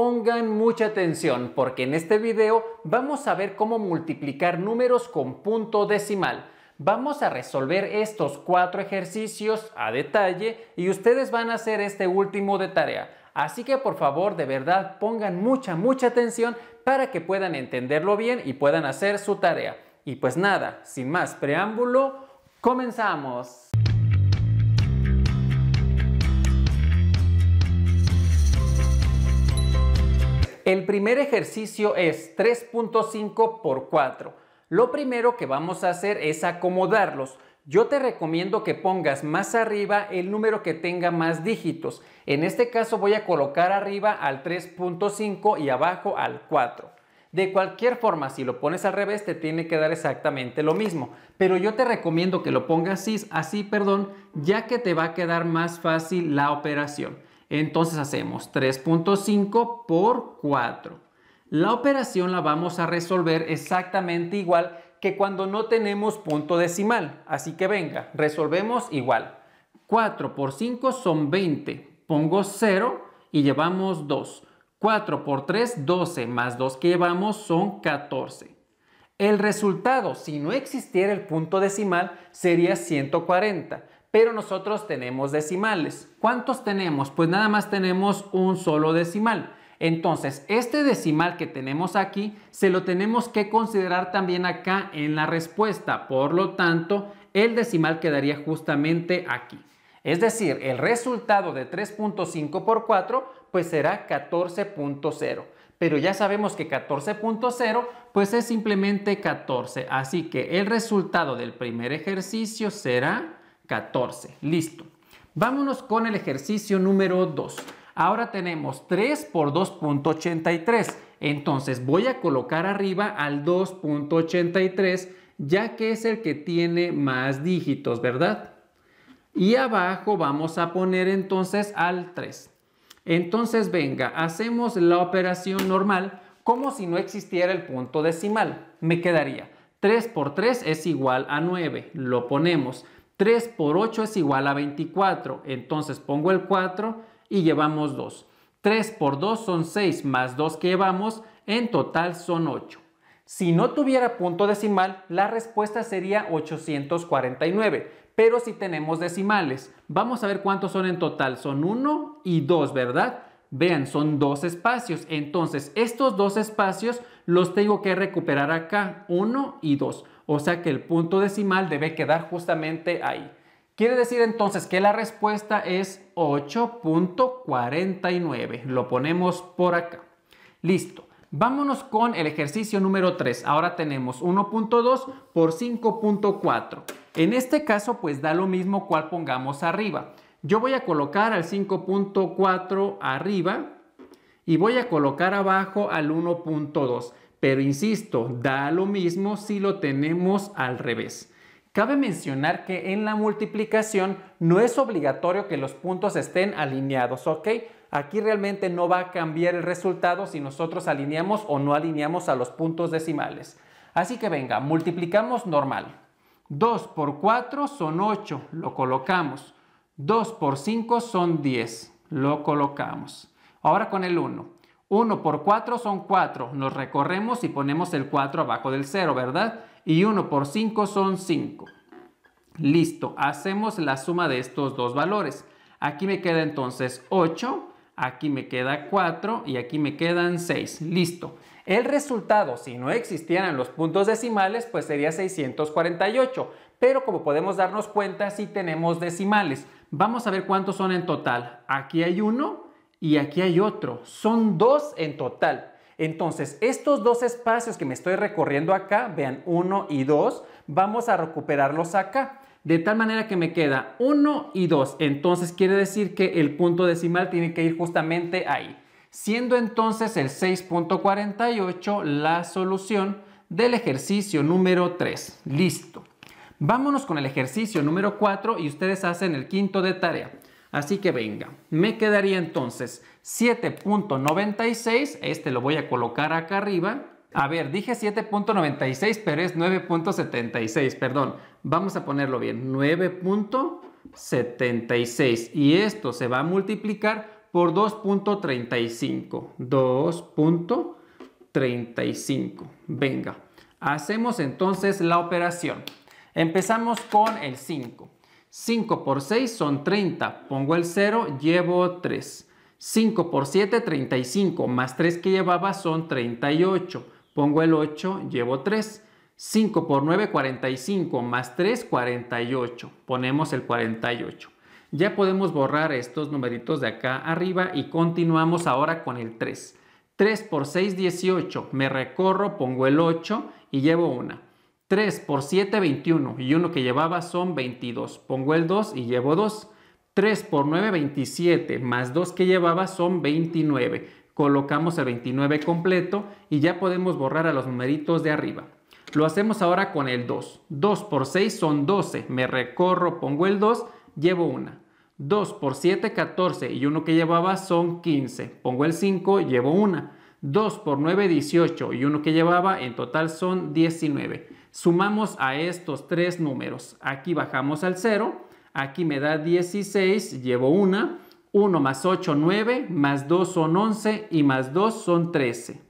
Pongan mucha atención porque en este video vamos a ver cómo multiplicar números con punto decimal. Vamos a resolver estos cuatro ejercicios a detalle y ustedes van a hacer este último de tarea. Así que por favor de verdad pongan mucha mucha atención para que puedan entenderlo bien y puedan hacer su tarea. Y pues nada, sin más preámbulo, comenzamos. El primer ejercicio es 3.5 por 4. Lo primero que vamos a hacer es acomodarlos. Yo te recomiendo que pongas más arriba el número que tenga más dígitos. En este caso voy a colocar arriba al 3.5 y abajo al 4. De cualquier forma, si lo pones al revés, te tiene que dar exactamente lo mismo. Pero yo te recomiendo que lo pongas así, así perdón, ya que te va a quedar más fácil la operación. Entonces hacemos 3.5 por 4. La operación la vamos a resolver exactamente igual que cuando no tenemos punto decimal. Así que venga, resolvemos igual. 4 por 5 son 20. Pongo 0 y llevamos 2. 4 por 3, 12, más 2 que llevamos son 14. El resultado, si no existiera el punto decimal, sería 140 pero nosotros tenemos decimales. ¿Cuántos tenemos? Pues nada más tenemos un solo decimal. Entonces, este decimal que tenemos aquí, se lo tenemos que considerar también acá en la respuesta. Por lo tanto, el decimal quedaría justamente aquí. Es decir, el resultado de 3.5 por 4, pues será 14.0. Pero ya sabemos que 14.0, pues es simplemente 14. Así que el resultado del primer ejercicio será 14. Listo. Vámonos con el ejercicio número 2. Ahora tenemos 3 por 2.83. Entonces voy a colocar arriba al 2.83 ya que es el que tiene más dígitos, ¿verdad? Y abajo vamos a poner entonces al 3. Entonces venga, hacemos la operación normal como si no existiera el punto decimal. Me quedaría 3 por 3 es igual a 9. Lo ponemos. 3 por 8 es igual a 24, entonces pongo el 4 y llevamos 2. 3 por 2 son 6 más 2 que llevamos, en total son 8. Si no tuviera punto decimal, la respuesta sería 849, pero si tenemos decimales, vamos a ver cuántos son en total, son 1 y 2, ¿verdad? Vean, son dos espacios, entonces estos dos espacios los tengo que recuperar acá, 1 y 2. O sea que el punto decimal debe quedar justamente ahí. Quiere decir entonces que la respuesta es 8.49. Lo ponemos por acá. Listo. Vámonos con el ejercicio número 3. Ahora tenemos 1.2 por 5.4. En este caso pues da lo mismo cual pongamos arriba. Yo voy a colocar al 5.4 arriba y voy a colocar abajo al 1.2. Pero insisto, da lo mismo si lo tenemos al revés. Cabe mencionar que en la multiplicación no es obligatorio que los puntos estén alineados, ¿ok? Aquí realmente no va a cambiar el resultado si nosotros alineamos o no alineamos a los puntos decimales. Así que venga, multiplicamos normal. 2 por 4 son 8, lo colocamos. 2 por 5 son 10, lo colocamos. Ahora con el 1. 1 por 4 son 4, nos recorremos y ponemos el 4 abajo del 0, ¿verdad? Y 1 por 5 son 5. Listo, hacemos la suma de estos dos valores. Aquí me queda entonces 8, aquí me queda 4 y aquí me quedan 6. Listo. El resultado, si no existieran los puntos decimales, pues sería 648. Pero como podemos darnos cuenta, sí tenemos decimales. Vamos a ver cuántos son en total. Aquí hay 1, y aquí hay otro. Son dos en total. Entonces, estos dos espacios que me estoy recorriendo acá, vean, 1 y 2, vamos a recuperarlos acá. De tal manera que me queda 1 y 2. Entonces, quiere decir que el punto decimal tiene que ir justamente ahí. Siendo entonces el 6.48 la solución del ejercicio número 3. Listo. Vámonos con el ejercicio número 4 y ustedes hacen el quinto de tarea. Así que venga, me quedaría entonces 7.96, este lo voy a colocar acá arriba. A ver, dije 7.96, pero es 9.76, perdón. Vamos a ponerlo bien, 9.76. Y esto se va a multiplicar por 2.35. 2.35. Venga, hacemos entonces la operación. Empezamos con el 5. 5 por 6 son 30. Pongo el 0, llevo 3. 5 por 7, 35. Más 3 que llevaba son 38. Pongo el 8, llevo 3. 5 por 9, 45. Más 3, 48. Ponemos el 48. Ya podemos borrar estos numeritos de acá arriba y continuamos ahora con el 3. 3 por 6, 18. Me recorro, pongo el 8 y llevo 1. 3 por 7, 21. Y uno que llevaba son 22. Pongo el 2 y llevo 2. 3 por 9, 27. Más 2 que llevaba son 29. Colocamos el 29 completo y ya podemos borrar a los numeritos de arriba. Lo hacemos ahora con el 2. 2 por 6 son 12. Me recorro, pongo el 2, llevo 1. 2 por 7, 14. Y uno que llevaba son 15. Pongo el 5, llevo 1. 2 por 9, 18. Y uno que llevaba en total son 19. Sumamos a estos tres números. Aquí bajamos al 0. Aquí me da 16, llevo 1, 1 más 8, 9, más 2 son 11 y más 2 son 13.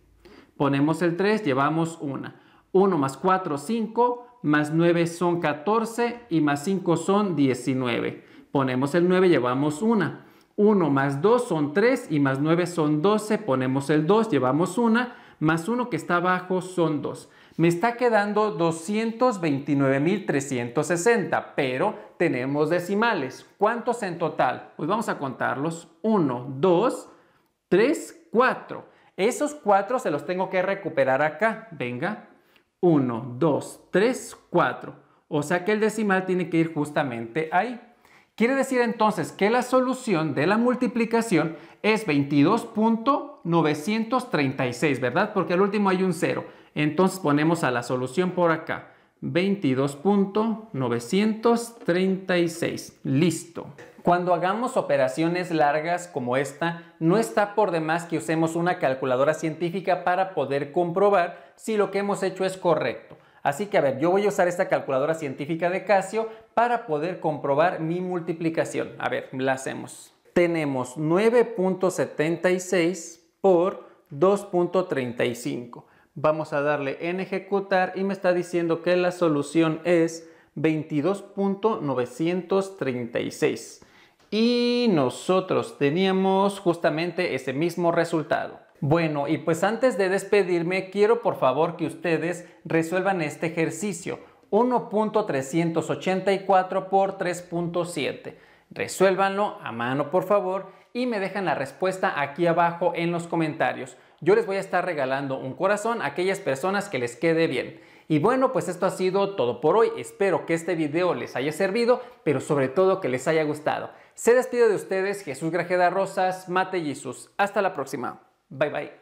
Ponemos el 3, llevamos 1, 1 más 4, 5, más 9 son 14 y más 5 son 19. Ponemos el 9, llevamos 1, 1 más 2 son 3 y más 9 son 12. Ponemos el 2, llevamos 1, Más 1 que está abajo son 2 me está quedando 229.360, pero tenemos decimales. ¿Cuántos en total? Pues vamos a contarlos. 1, 2, 3, 4. Esos 4 se los tengo que recuperar acá. Venga. 1, 2, 3, 4. O sea que el decimal tiene que ir justamente ahí. Quiere decir entonces que la solución de la multiplicación es 22.936, ¿verdad? Porque al último hay un 0. Entonces ponemos a la solución por acá. 22.936. Listo. Cuando hagamos operaciones largas como esta, no está por demás que usemos una calculadora científica para poder comprobar si lo que hemos hecho es correcto. Así que a ver, yo voy a usar esta calculadora científica de Casio para poder comprobar mi multiplicación. A ver, la hacemos. Tenemos 9.76 por 2.35. Vamos a darle en ejecutar y me está diciendo que la solución es 22.936. Y nosotros teníamos justamente ese mismo resultado. Bueno, y pues antes de despedirme, quiero por favor que ustedes resuelvan este ejercicio. 1.384 por 3.7. Resuélvanlo a mano, por favor, y me dejan la respuesta aquí abajo en los comentarios yo les voy a estar regalando un corazón a aquellas personas que les quede bien. Y bueno, pues esto ha sido todo por hoy. Espero que este video les haya servido, pero sobre todo que les haya gustado. Se despide de ustedes Jesús Grajeda Rosas, Mate Jesús. Hasta la próxima. Bye bye.